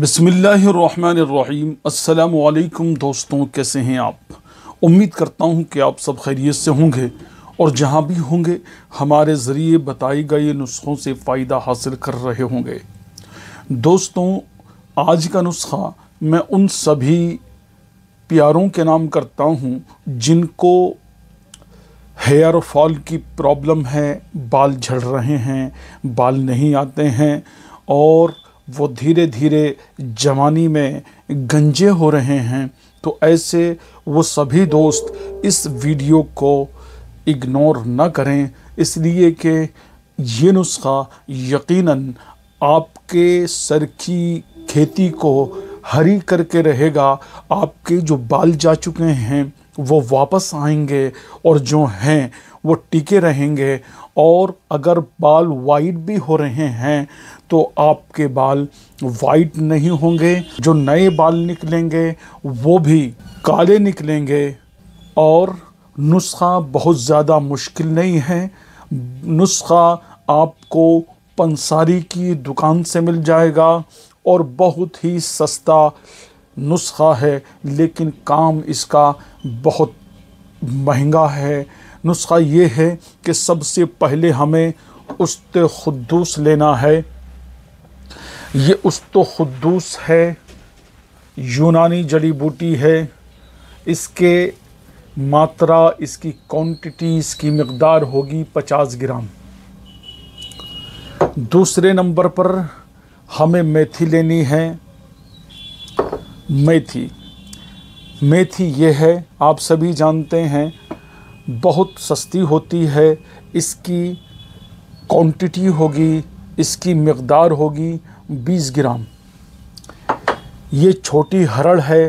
बसमीम् अल्लाम दोस्तों कैसे हैं आप उम्मीद करता हूं कि आप सब खैरियत से होंगे और जहां भी होंगे हमारे ज़रिए बताए गए नुस्खों से फ़ायदा हासिल कर रहे होंगे दोस्तों आज का नुस्खा मैं उन सभी प्यारों के नाम करता हूं जिनको हेयर फॉल की प्रॉब्लम है बाल झड़ रहे हैं बाल नहीं आते हैं और वो धीरे धीरे जवानी में गंजे हो रहे हैं तो ऐसे वो सभी दोस्त इस वीडियो को इग्नोर न करें इसलिए कि ये नुस्खा यकीनन आपके सर की खेती को हरी करके रहेगा आपके जो बाल जा चुके हैं वो वापस आएंगे और जो हैं वो टिके रहेंगे और अगर बाल वाइट भी हो रहे हैं तो आपके बाल वाइट नहीं होंगे जो नए बाल निकलेंगे वो भी काले निकलेंगे और नुस्खा बहुत ज़्यादा मुश्किल नहीं है नुस्खा आपको पंसारी की दुकान से मिल जाएगा और बहुत ही सस्ता नुस्खा है लेकिन काम इसका बहुत महंगा है नुस्खा ये है कि सबसे पहले हमें उस्त खुदूस लेना है ये उस्त खुदूस है यूनानी जड़ी बूटी है इसके मात्रा इसकी क्वांटिटी इसकी मकदार होगी पचास ग्राम दूसरे नंबर पर हमें मेथी लेनी है मेथी मेथी ये है आप सभी जानते हैं बहुत सस्ती होती है इसकी क्वांटिटी होगी इसकी मकदार होगी 20 ग्राम ये छोटी हरड़ है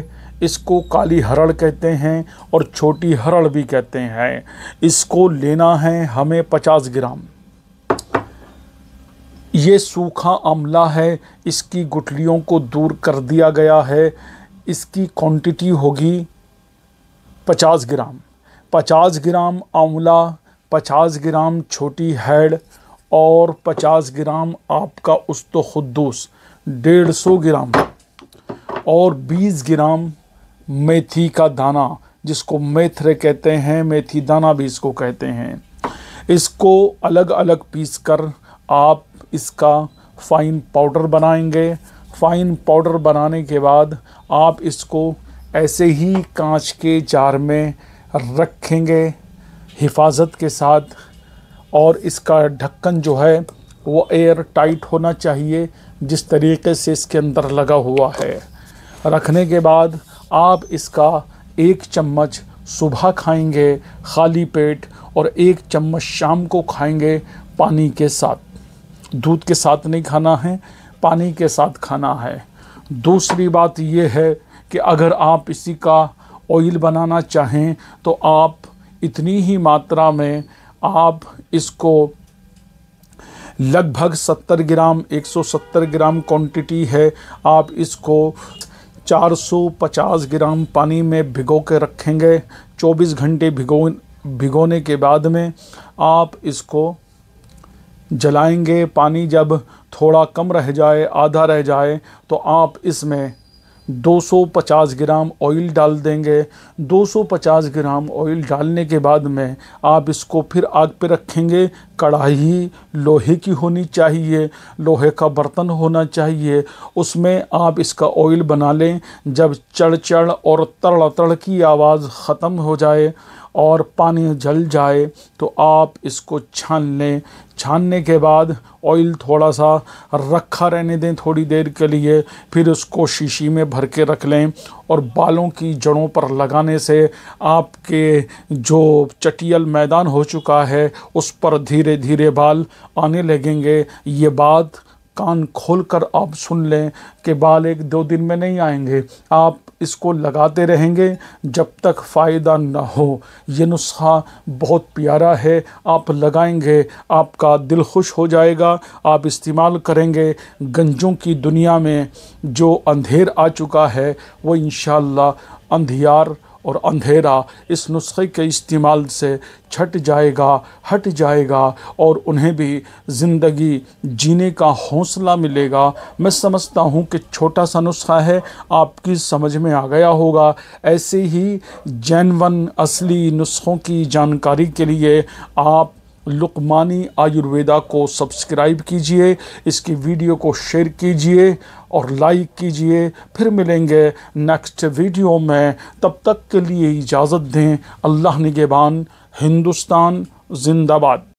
इसको काली हरड़ कहते हैं और छोटी हरड़ भी कहते हैं इसको लेना है हमें 50 ग्राम ये सूखा आमला है इसकी गुटलियों को दूर कर दिया गया है इसकी क्वांटिटी होगी पचास ग्राम पचास ग्राम आंवला पचास ग्राम छोटी हेड और पचास ग्राम आपका तो खुद्दूस डेढ़ सौ ग्राम और बीस ग्राम मेथी का दाना जिसको मेथरे कहते हैं मेथी दाना भी इसको कहते हैं इसको अलग अलग पीस कर आप इसका फ़ाइन पाउडर बनाएंगे फ़ाइन पाउडर बनाने के बाद आप इसको ऐसे ही कांच के जार में रखेंगे हिफाजत के साथ और इसका ढक्कन जो है वो एयर टाइट होना चाहिए जिस तरीके से इसके अंदर लगा हुआ है रखने के बाद आप इसका एक चम्मच सुबह खाएंगे खाली पेट और एक चम्मच शाम को खाएंगे पानी के साथ दूध के साथ नहीं खाना है पानी के साथ खाना है दूसरी बात यह है कि अगर आप इसी का ऑयल बनाना चाहें तो आप इतनी ही मात्रा में आप इसको लगभग 70 ग्राम 170 ग्राम क्वांटिटी है आप इसको 450 ग्राम पानी में भिगो के रखेंगे 24 घंटे भिगो भिगोने के बाद में आप इसको जलाएंगे पानी जब थोड़ा कम रह जाए आधा रह जाए तो आप इसमें 250 ग्राम ऑयल डाल देंगे 250 ग्राम ऑयल डालने के बाद में आप इसको फिर आग पर रखेंगे कढ़ाई लोहे की होनी चाहिए लोहे का बर्तन होना चाहिए उसमें आप इसका ऑयल बना लें जब चढ़ चढ़ और तड़ तड़ की आवाज़ ख़त्म हो जाए और पानी जल जाए तो आप इसको छान लें छानने के बाद ऑयल थोड़ा सा रखा रहने दें थोड़ी देर के लिए फिर उसको शीशी में भर के रख लें और बालों की जड़ों पर लगाने से आपके जो चटियल मैदान हो चुका है उस पर धीरे धीरे धीरे बाल आने लगेंगे ये बात कान खोल कर आप सुन लें कि बाल एक दो दिन में नहीं आएंगे आप इसको लगाते रहेंगे जब तक फ़ायदा ना हो ये नुस्खा बहुत प्यारा है आप लगाएंगे आपका दिल खुश हो जाएगा आप इस्तेमाल करेंगे गंजों की दुनिया में जो अंधेर आ चुका है वो इन अंधियार और अंधेरा इस नुस्खे के इस्तेमाल से छट जाएगा हट जाएगा और उन्हें भी ज़िंदगी जीने का हौसला मिलेगा मैं समझता हूँ कि छोटा सा नुस्खा है आपकी समझ में आ गया होगा ऐसे ही जैनवन असली नुस्खों की जानकारी के लिए आप लुकमानी आयुर्वेदा को सब्सक्राइब कीजिए इसकी वीडियो को शेयर कीजिए और लाइक कीजिए फिर मिलेंगे नेक्स्ट वीडियो में तब तक के लिए इजाज़त दें अल्लाह निगेबान हिंदुस्तान जिंदाबाद